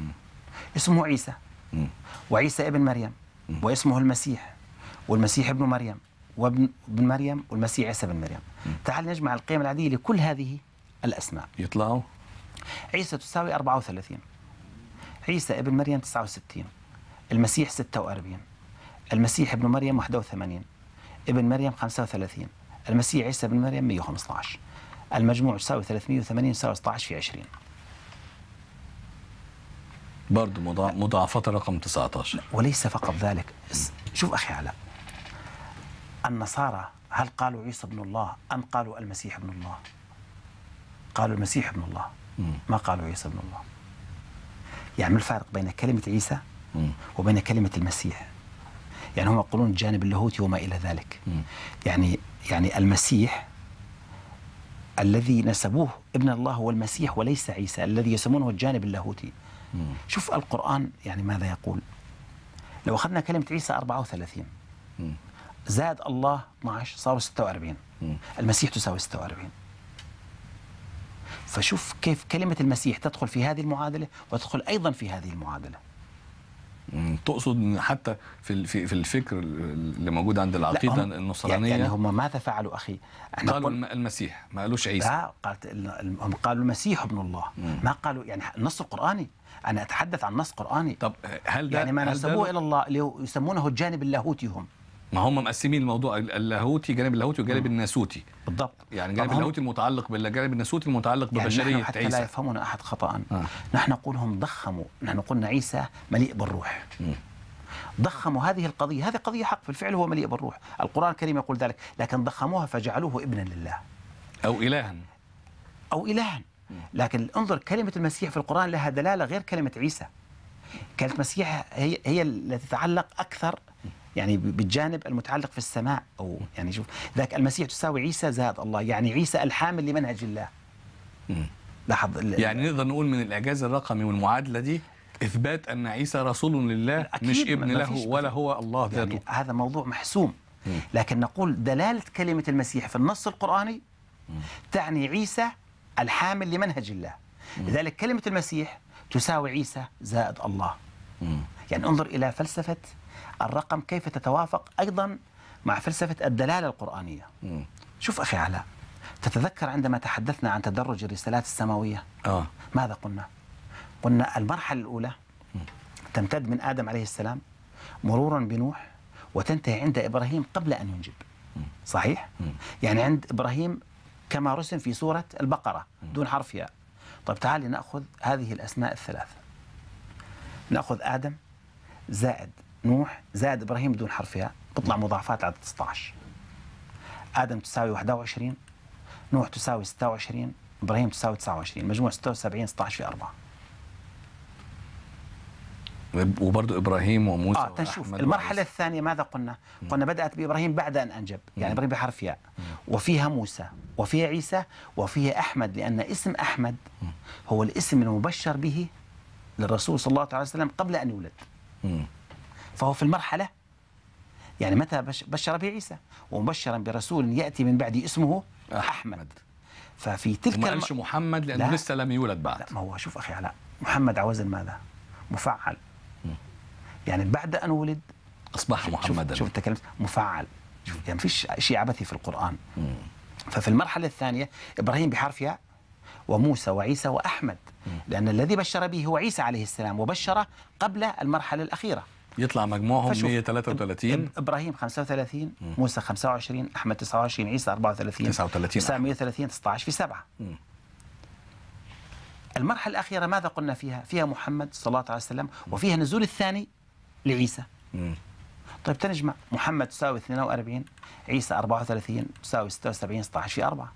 اسمه عيسى م. وعيسى ابن مريم م. واسمه المسيح والمسيح ابن مريم وابن ابن مريم والمسيح عيسى بن مريم م. تعال نجمع القيم العاديه لكل هذه الأسماء يطلعوا عيسى تساوي 34 عيسى ابن مريم 69 المسيح 46 المسيح ابن مريم 81 ابن مريم 35 المسيح عيسى ابن مريم 115 المجموع تساوي 380 تساوي 16 في 20 برضه مضاعفات مضاعفة رقم 19 وليس فقط ذلك شوف أخي علاء النصارى هل قالوا عيسى ابن الله أم قالوا المسيح ابن الله قالوا المسيح ابن الله ما قالوا عيسى ابن الله يعني ما الفارق بين كلمة عيسى وبين كلمة المسيح يعني هم يقولون الجانب اللاهوتي وما إلى ذلك يعني يعني المسيح الذي نسبوه ابن الله هو المسيح وليس عيسى الذي يسمونه الجانب اللاهوتي شوف القرآن يعني ماذا يقول لو أخذنا كلمة عيسى 34 زاد الله 12 صاروا 46 المسيح تساوي 46 فشوف كيف كلمة المسيح تدخل في هذه المعادلة وتدخل أيضا في هذه المعادلة تقصد حتى في في الفكر اللي موجود عند العقيده النصرانيه يعني, يعني هم ماذا فعلوا اخي؟ قالوا المسيح ما قالوش عيسى لا قالت هم قالوا المسيح ابن الله مم. ما قالوا يعني النص القراني انا اتحدث عن نص قراني طب هل ده يعني ما نسبوه الى الله اللي يسمونه الجانب اللاهوتي هم ما هم مقسمين الموضوع اللاهوتي جانب اللاهوتي وجانب الناسوتي بالضبط يعني جانب اللاهوتي المتعلق بالجانب الناسوتي المتعلق يعني ببشريه يعني حتى عيسى لا يفهمنا احد خطا آه. نحن نقولهم ضخموا نحن قلنا عيسى مليء بالروح ضخموا هذه القضيه هذه قضيه حق بالفعل هو مليء بالروح القران الكريم يقول ذلك لكن ضخموها فجعلوه ابنا لله او الها او الها لكن انظر كلمه المسيح في القران لها دلاله غير كلمه عيسى كلمه المسيح هي هي التي تتعلق اكثر يعني بالجانب المتعلق في السماء أو يعني شوف ذاك المسيح تساوي عيسى زاد الله يعني عيسى الحامل لمنهج الله لاحظ يعني نقدر نقول من الإعجاز الرقمي والمعادلة دي إثبات أن عيسى رسول لله مش ابن له ولا هو الله يعني ذاته يعني هذا موضوع محسوم لكن نقول دلالة كلمة المسيح في النص القرآني تعني عيسى الحامل لمنهج الله لذلك كلمة المسيح تساوي عيسى زائد الله يعني انظر إلى فلسفة الرقم كيف تتوافق أيضا مع فلسفة الدلالة القرآنية شوف أخي علاء تتذكر عندما تحدثنا عن تدرج الرسالات السماوية آه. ماذا قلنا؟ قلنا المرحلة الأولى تمتد من آدم عليه السلام مرورا بنوح وتنتهي عند إبراهيم قبل أن ينجب صحيح؟ يعني عند إبراهيم كما رسم في سورة البقرة دون حرف ياء طيب تعالي نأخذ هذه الأسماء الثلاثة نأخذ آدم زائد نوح زائد ابراهيم بدون حرف ياء بيطلع مضاعفات عدد 16 ادم تساوي 21 نوح تساوي 26 ابراهيم تساوي 29 مجموع 76 16 في 4 وبرضه ابراهيم وموسى اه تنشوف المرحله وعيسى. الثانيه ماذا قلنا؟ قلنا بدات بابراهيم بعد ان انجب يعني ابراهيم بحرف ياء وفيها موسى وفيها عيسى وفيها احمد لان اسم احمد هو الاسم المبشر به للرسول صلى الله عليه وسلم قبل ان يولد فهو في المرحلة يعني متى بشر بعيسى ومبشرا برسول يأتي من بعد اسمه أحمد ففي تلك ما قالش الم... محمد لأنه لا. لسه لم يولد بعد لا ما هو شوف أخي علاء محمد عوز ماذا مفعل يعني بعد أن ولد أصبح محمدا شوف التكلم مفعل شوف يعني فيش شيء عبثي في القرآن ففي المرحلة الثانية إبراهيم بحرف ياء وموسى وعيسى وأحمد لأن الذي بشر به هو عيسى عليه السلام وبشره قبل المرحلة الأخيرة يطلع مجموعهم 133 ابراهيم 35 مم. موسى 25 احمد 29 عيسى 34 39 اسامه 130 19 في سبعه مم. المرحله الاخيره ماذا قلنا فيها؟ فيها محمد صلى الله عليه وسلم وفيها نزول الثاني لعيسى مم. طيب تنجمع محمد تساوي 42 عيسى 34 تساوي 76 16 في 4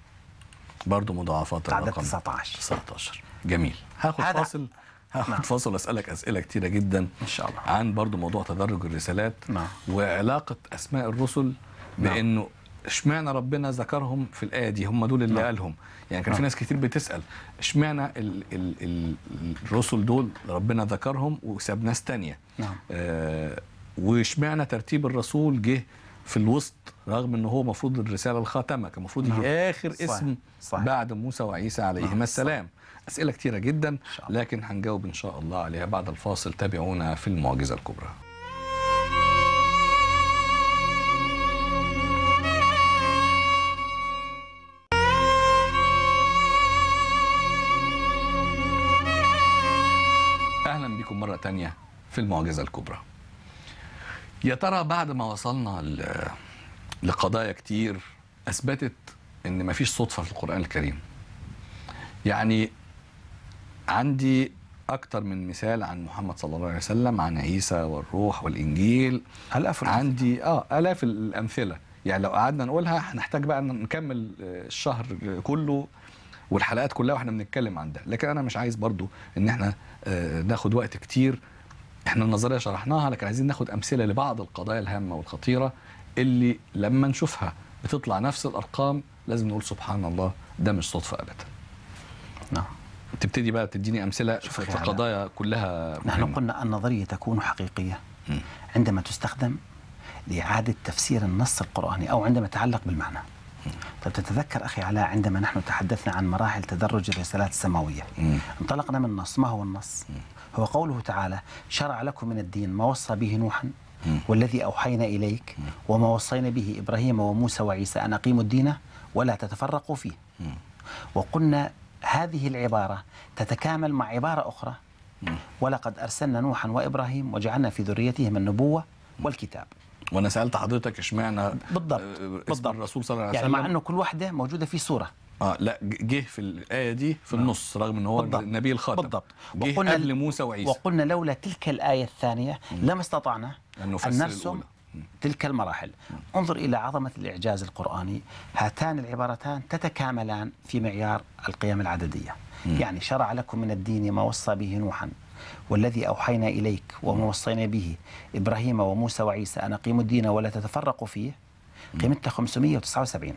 برضه مضاعفات الرقم 19 19 جميل هاخد فاصل نعم. هتفاصل اسالك اسئله كتيره جدا ان شاء الله عن برضو موضوع تدرج الرسالات نعم. وعلاقه اسماء الرسل نعم. بانه اشمعنى ربنا ذكرهم في الايه دي هم دول اللي نعم. قالهم يعني كان نعم. في ناس كتير بتسال اشمعنى ال ال ال الرسل دول ربنا ذكرهم وساب ناس تانية نعم. آه واشمعنى ترتيب الرسول جه في الوسط رغم ان هو المفروض الرساله الخاتمه كان المفروض يجي نعم. اخر صحيح. اسم صحيح. بعد موسى وعيسى عليهما نعم. السلام صحيح. اسئله كثيره جدا لكن هنجاوب ان شاء الله عليها بعد الفاصل تابعونا في المعجزه الكبرى اهلا بكم مره ثانيه في المعجزه الكبرى يا ترى بعد ما وصلنا ل لقضايا كتير اثبتت ان مفيش صدفه في القران الكريم يعني عندي اكتر من مثال عن محمد صلى الله عليه وسلم عن عيسى والروح والانجيل الاف عندي اه الاف الامثله يعني لو قعدنا نقولها هنحتاج بقى نكمل آه، الشهر كله والحلقات كلها واحنا بنتكلم عن ده لكن انا مش عايز برضو ان احنا آه، ناخد وقت كتير احنا النظريه شرحناها لكن عايزين ناخد امثله لبعض القضايا الهامه والخطيره اللي لما نشوفها بتطلع نفس الارقام لازم نقول سبحان الله ده مش صدفه ابدا نعم تبتدي بقى تديني امثله في قضايا كلها مهمة. نحن قلنا النظريه تكون حقيقيه م. عندما تستخدم لاعاده تفسير النص القراني او عندما تعلق بالمعنى طيب تتذكر اخي علاء عندما نحن تحدثنا عن مراحل تدرج الرسالات السماويه م. انطلقنا من النص ما هو النص م. هو قوله تعالى شرع لكم من الدين ما وصى به نوحا والذي أوحينا إليك وما وصينا به إبراهيم وموسى وعيسى أن أقيموا الدين ولا تتفرقوا فيه وقلنا هذه العبارة تتكامل مع عبارة أخرى ولقد أرسلنا نوحا وإبراهيم وجعلنا في ذريتهم النبوة والكتاب وانا سالت حضرتك اشمعنى بالضبط آه، بالضبط الرسول صلى الله عليه وسلم يعني مع انه كل واحده موجوده في سوره اه لا جه في الايه دي في نعم. النص رغم ان هو بالضبط. النبي الخاتم بالضبط جه قبل موسى وعيسى وقلنا لولا تلك الايه الثانيه لما استطعنا أن نفسهم تلك المراحل انظر إلى عظمة الإعجاز القرآني هاتان العبارتان تتكاملان في معيار القيم العددية يعني شرع لكم من الدين ما وصى به نوحا والذي أوحينا إليك وما وصينا به إبراهيم وموسى وعيسى أن أقيموا الدين ولا تتفرقوا فيه قيمتها 579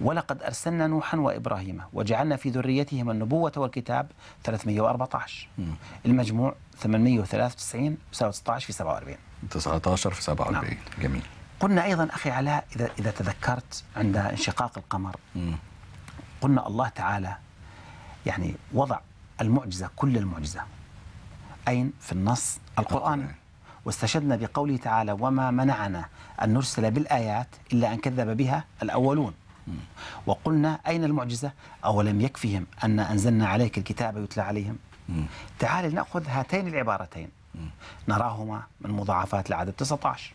ولقد أرسلنا نوحا وإبراهيم وجعلنا في ذريتهم النبوة والكتاب 314 مم. المجموع 893 و 19 في 47 19 في 47 نعم. جميل قلنا أيضا أخي علاء إذا, إذا تذكرت عند انشقاق القمر مم. قلنا الله تعالى يعني وضع المعجزة كل المعجزة أين في النص القرآن واستشهدنا بقوله تعالى وما منعنا أن نرسل بالآيات إلا أن كذب بها الأولون وقلنا أين المعجزة أولم يكفهم أن أنزلنا عليك الكتاب يتلى عليهم تعال نأخذ هاتين العبارتين نراهما من مضاعفات العدد 19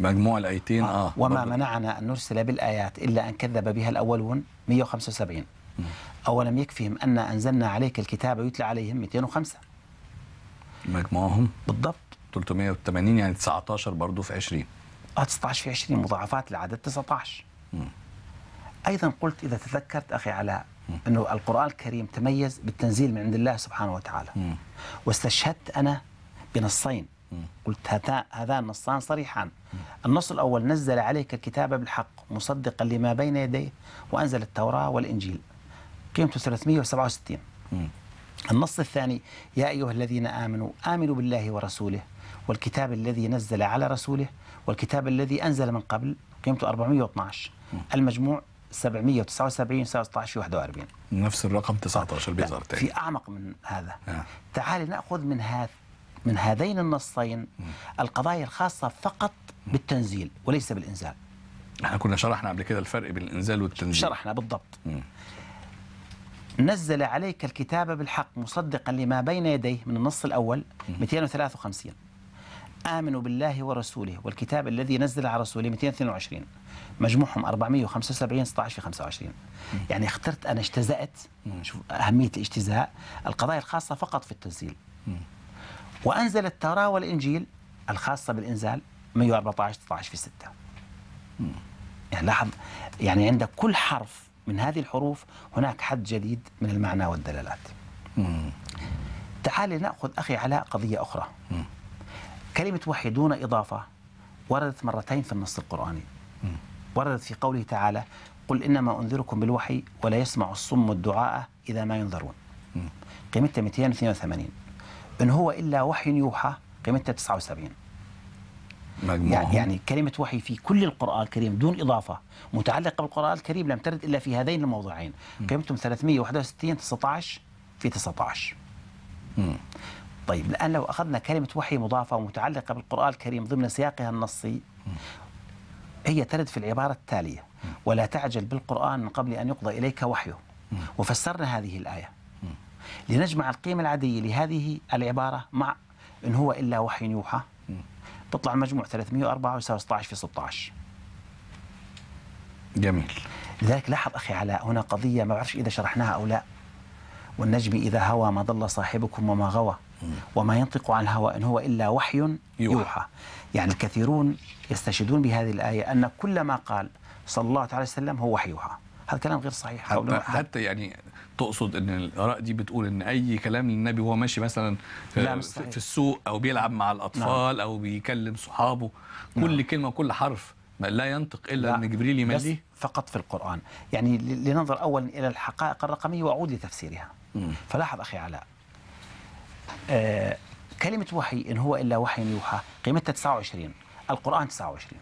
مجموع الآيتين آه, آه. وما برضه. منعنا أن نرسل بالآيات إلا أن كذب بها الأولون 175 مم. أولم يكفهم أن أنزلنا عليك الكتاب يتلى عليهم 205 مجموعهم بالضبط 380 يعني 19 برضه في 20 اه 19 في 20 مضاعفات العدد 19 أيضا قلت إذا تذكرت أخي علاء أنه القرآن الكريم تميز بالتنزيل من عند الله سبحانه وتعالى واستشهدت أنا بنصين قلت هذان هذا نصان صريحان النص الأول نزل عليك الكتاب بالحق مصدقا لما بين يديه وأنزل التوراة والإنجيل قيمته 367 النص الثاني يا أيها الذين آمنوا آمنوا بالله ورسوله والكتاب الذي نزل على رسوله والكتاب الذي أنزل من قبل قيمته 412 المجموع 779 16 41 نفس الرقم 19 بيظهر تاني في اعمق من هذا آه. تعالي ناخذ من هذا من هذين النصين م. القضايا الخاصه فقط م. بالتنزيل وليس بالانزال احنا كنا شرحنا قبل كده الفرق بين الانزال والتنزيل شرحنا بالضبط م. نزل عليك الكتاب بالحق مصدقا لما بين يديه من النص الاول 253 امنوا بالله ورسوله والكتاب الذي نزل على رسوله 222 مجموعهم 475 16 في 25 يعني اخترت انا اجتزأت شوف اهميه الاجتزاء القضايا الخاصه فقط في التنزيل وانزل التوراه والانجيل الخاصه بالانزال 114 16 في 6 يعني لاحظ يعني عند كل حرف من هذه الحروف هناك حد جديد من المعنى والدلالات تعالي ناخذ اخي علاء قضيه اخرى كلمه وحدون اضافه وردت مرتين في النص القراني وردت في قوله تعالى قل إنما أنذركم بالوحي ولا يسمع الصم الدعاء إذا ما ينذرون قيمتها 282 إن هو إلا وحي يوحى قيمتها 79 يعني, يعني كلمة وحي في كل القرآن الكريم دون إضافة متعلقة بالقرآن الكريم لم ترد إلا في هذين الموضوعين قيمتهم 361 19 في 19 طيب الآن لو أخذنا كلمة وحي مضافة ومتعلقة بالقرآن الكريم ضمن سياقها النصي هي ترد في العبارة التالية ولا تعجل بالقرآن من قبل أن يقضى إليك وحيه وفسرنا هذه الآية لنجمع القيمة العادية لهذه العبارة مع إن هو إلا وحي يوحى تطلع مجموع 304 16 في 16 جميل لذلك لاحظ أخي علاء هنا قضية ما بعرفش إذا شرحناها أو لا والنجم إذا هوى ما ضل صاحبكم وما غوى وما ينطق عن الهوى إن هو إلا وحي يوحى, يوحى. يعني الكثيرون يستشهدون بهذه الآية أن كل ما قال صلى الله عليه وسلم هو وحيها هذا كلام غير صحيح حتى, حتى يعني تقصد ان الاراء دي بتقول ان اي كلام للنبي وهو ماشي مثلا آه، في, في السوق او بيلعب مع الاطفال نعم. او بيكلم صحابه كل نعم. كلمه وكل حرف ما لا ينطق الا ان جبريل يمليه فقط في القران يعني لننظر اولا الى الحقائق الرقميه واعود لتفسيرها فلاحظ اخي علاء آه كلمة وحي إن هو إلا وحي يوحى قيمتها 29 القرآن 29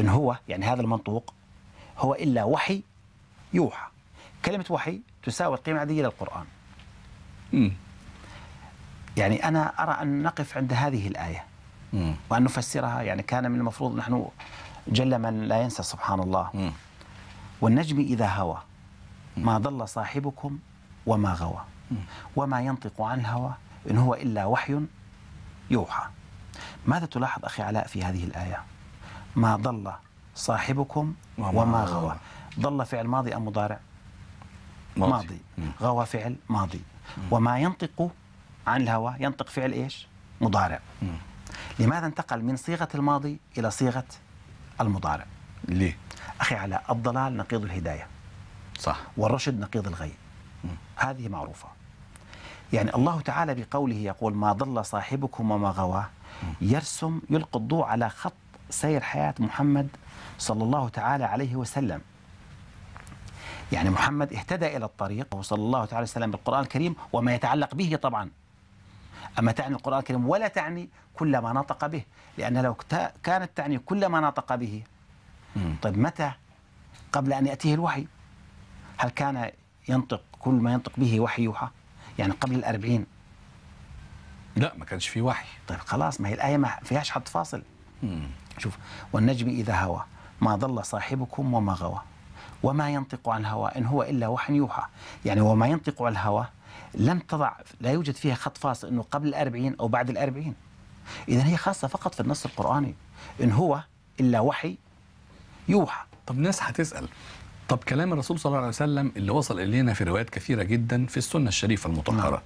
إن هو يعني هذا المنطوق هو إلا وحي يوحى كلمة وحي تساوي القيمة العادية للقرآن يعني أنا أرى أن نقف عند هذه الآية وأن نفسرها يعني كان من المفروض نحن جل من لا ينسى سبحان الله والنجم إذا هوى ما ضل صاحبكم وما غوى وما ينطق عن الهوى إن هو إلا وحي يوحى ماذا تلاحظ أخي علاء في هذه الآية ما ضل صاحبكم وما غوى ضل فعل ماضي أم مضارع ماضي, ماضي. غوى فعل ماضي وما ينطق عن الهوى ينطق فعل إيش مضارع لماذا انتقل من صيغة الماضي إلى صيغة المضارع ليه أخي علاء الضلال نقيض الهداية صح والرشد نقيض الغي هذه معروفة يعني الله تعالى بقوله يقول ما ضل صاحبكم وما غواه يرسم يلقي الضوء على خط سير حياة محمد صلى الله تعالى عليه وسلم يعني محمد اهتدى إلى الطريق صلى الله تعالى وسلم بالقرآن الكريم وما يتعلق به طبعا أما تعني القرآن الكريم ولا تعني كل ما نطق به لأن لو كانت تعني كل ما نطق به طيب متى قبل أن يأتيه الوحي هل كان ينطق كل ما ينطق به وحي يوحى يعني قبل الأربعين لا ما كانش في وحي طيب خلاص ما هي الآية ما فيهاش حد فاصل مم. شوف والنجم إذا هوى ما ضل صاحبكم وما غوى وما ينطق عن الهوى إن هو إلا وحي يوحى يعني وما ينطق عن الهوى لم تضع لا يوجد فيها خط فاصل أنه قبل الأربعين أو بعد الأربعين إذا هي خاصة فقط في النص القرآني إن هو إلا وحي يوحى طب ناس هتسأل طب كلام الرسول صلى الله عليه وسلم اللي وصل الينا في روايات كثيره جدا في السنه الشريفه المطهره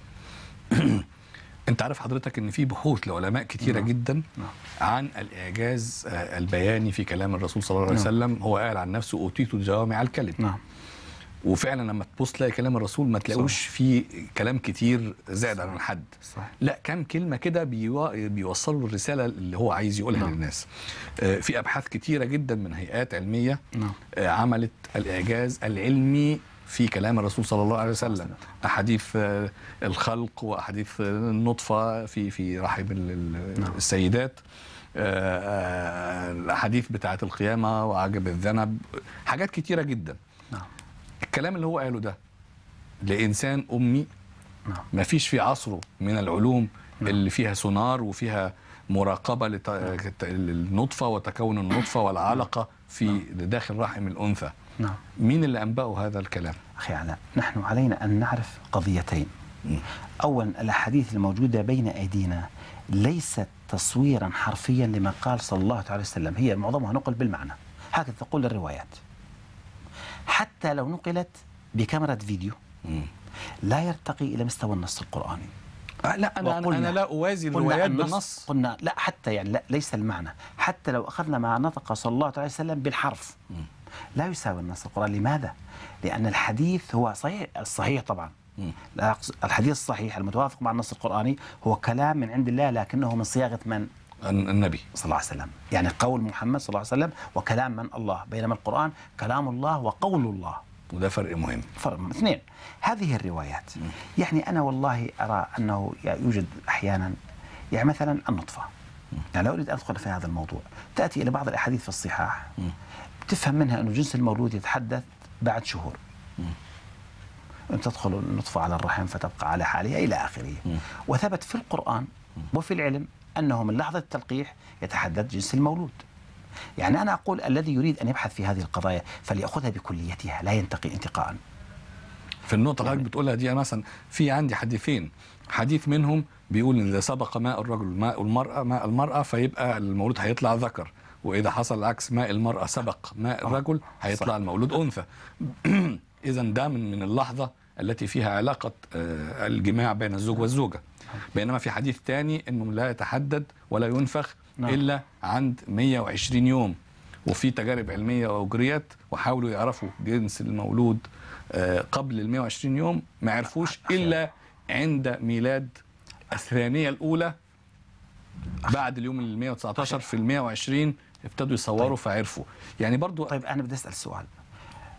نعم. انت عارف حضرتك ان في بحوث لعلماء كثيره نعم. جدا نعم. عن الاعجاز آه، البياني في كلام الرسول صلى الله عليه نعم. وسلم هو قال عن نفسه اوتيت جوامع الكلم نعم وفعلا لما تبص تلاقي كلام الرسول ما تلاقوش في كلام كتير زائد عن الحد لا كم كلمه كده بيوصلوا الرساله اللي هو عايز يقولها نعم. للناس آه، في ابحاث كتيره جدا من هيئات علميه نعم. آه، عملت الاعجاز العلمي في كلام الرسول صلى الله عليه وسلم احاديث آه، الخلق واحاديث النطفه في في رحم نعم. السيدات الاحاديث بتاعه القيامه وعجب الذنب حاجات كتيره جدا الكلام اللي هو قاله ده لانسان امي ما نعم. فيش في عصره من العلوم نعم. اللي فيها سونار وفيها مراقبه للنطفه وتكون النطفه والعلقه في نعم. داخل رحم الانثى نعم مين اللي أنبأه هذا الكلام؟ أخي علاء نحن علينا أن نعرف قضيتين أولا الأحاديث الموجودة بين أيدينا ليست تصويرا حرفيا لما قال صلى الله عليه وسلم هي معظمها نقل بالمعنى هكذا تقول الروايات حتى لو نقلت بكاميرا فيديو لا يرتقي إلى مستوى النص القرآني آه، لا أنا, أنا لا أوازي الروايات بالنص قلنا لا حتى يعني لا ليس المعنى حتى لو أخذنا ما نطق صلى الله عليه وسلم بالحرف لا يساوي النص القرآني لماذا؟ لأن الحديث هو صحيح الصحيح طبعا الحديث الصحيح المتوافق مع النص القرآني هو كلام من عند الله لكنه من صياغة من؟ النبي صلى الله عليه وسلم يعني قول محمد صلى الله عليه وسلم وكلام من الله بينما القرآن كلام الله وقول الله وده فرق مهم فرق مهم. اثنين هذه الروايات م. يعني أنا والله أرى أنه يوجد أحيانا يعني مثلا النطفة يعني لو أريد أدخل في هذا الموضوع تأتي إلى بعض الأحاديث في الصحاح م. تفهم منها أنه جنس المولود يتحدث بعد شهور أن تدخل النطفة على الرحم فتبقى على حالها إلى آخره وثبت في القرآن وفي العلم أنه من لحظة التلقيح يتحدد جنس المولود يعني أنا أقول الذي يريد أن يبحث في هذه القضايا فليأخذها بكليتها لا ينتقي انتقاء في النقطة اللي حضرتك يعني بتقولها دي أنا مثلا في عندي حديثين حديث منهم بيقول إن إذا سبق ماء الرجل ماء المرأة ماء المرأة فيبقى المولود هيطلع ذكر وإذا حصل العكس ماء المرأة سبق ماء آه، الرجل هيطلع صح. المولود أنثى إذا ده من اللحظة التي فيها علاقة آه، الجماع بين الزوج والزوجة بينما في حديث ثاني انه لا يتحدد ولا ينفخ نعم. الا عند 120 يوم وفي تجارب علميه اجريت وحاولوا يعرفوا جنس المولود آه، قبل ال 120 يوم ما عرفوش الا عند ميلاد الثانيه الاولى بعد اليوم ال 119 طيب. في ال 120 ابتدوا يصوروا طيب. فعرفوا يعني برضو طيب انا بدي اسال سؤال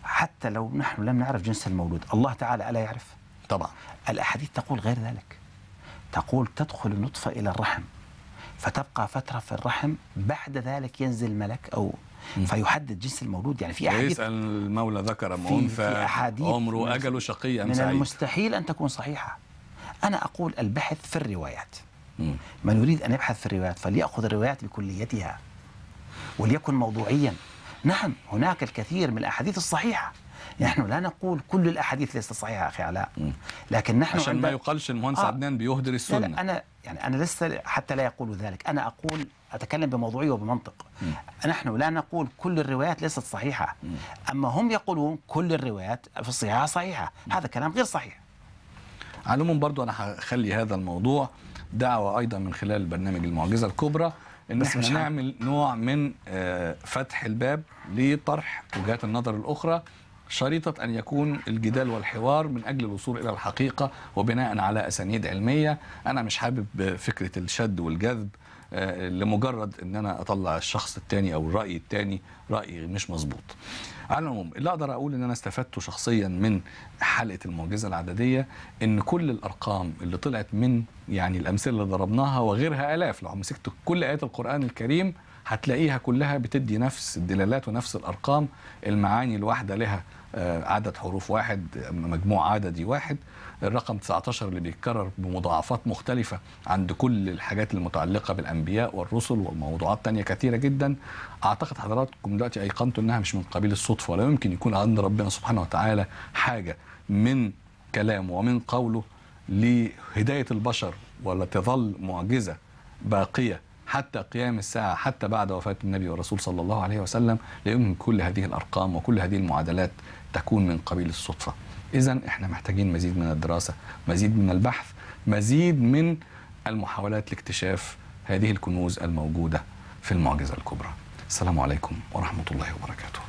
حتى لو نحن لم نعرف جنس المولود الله تعالى الا يعرف طبعا الاحاديث تقول غير ذلك تقول تدخل النطفة إلى الرحم فتبقى فترة في الرحم بعد ذلك ينزل ملك أو فيحدد جنس المولود يعني في أحاديث المولى ذكر أم أنثى عمره أجله شقي أم من سعيد المستحيل أن تكون صحيحة أنا أقول البحث في الروايات من يريد أن يبحث في الروايات فليأخذ الروايات بكليتها وليكن موضوعيا نعم هناك الكثير من الأحاديث الصحيحة نحن لا نقول كل الاحاديث ليست صحيحه اخي علاء لكن نحن عشان ما يقالش المهندس آه عدنان بيهدر السنه لا, لا انا يعني انا لسه حتى لا يقول ذلك انا اقول اتكلم بموضوعيه وبمنطق م. نحن لا نقول كل الروايات ليست صحيحه م. اما هم يقولون كل الروايات في الصحيحه صحيحه م. هذا كلام غير صحيح علوم برضو انا هخلي هذا الموضوع دعوه ايضا من خلال برنامج المعجزه الكبرى ان احنا نعمل نوع من آه، فتح الباب لطرح وجهات النظر الاخرى شريطة أن يكون الجدال والحوار من أجل الوصول إلى الحقيقة وبناء على أسانيد علمية أنا مش حابب فكرة الشد والجذب آه، لمجرد أن أنا أطلع الشخص التاني أو الرأي التاني رأي مش مظبوط على العموم اللي أقدر أقول أن أنا استفدته شخصيا من حلقة المعجزة العددية أن كل الأرقام اللي طلعت من يعني الأمثلة اللي ضربناها وغيرها آلاف لو مسكت كل آيات القرآن الكريم هتلاقيها كلها بتدي نفس الدلالات ونفس الارقام المعاني الواحده لها آه، عدد حروف واحد مجموع عددي واحد الرقم 19 اللي بيتكرر بمضاعفات مختلفة عند كل الحاجات المتعلقة بالأنبياء والرسل والموضوعات تانية كثيرة جدا أعتقد حضراتكم دلوقتي أيقنتوا أنها مش من قبيل الصدفة ولا يمكن يكون عند ربنا سبحانه وتعالى حاجة من كلامه ومن قوله لهداية البشر ولا تظل معجزة باقية حتى قيام الساعة حتى بعد وفاة النبي والرسول صلى الله عليه وسلم لا يمكن كل هذه الأرقام وكل هذه المعادلات تكون من قبيل الصدفة إذا إحنا محتاجين مزيد من الدراسة مزيد من البحث مزيد من المحاولات لاكتشاف هذه الكنوز الموجودة في المعجزة الكبرى السلام عليكم ورحمة الله وبركاته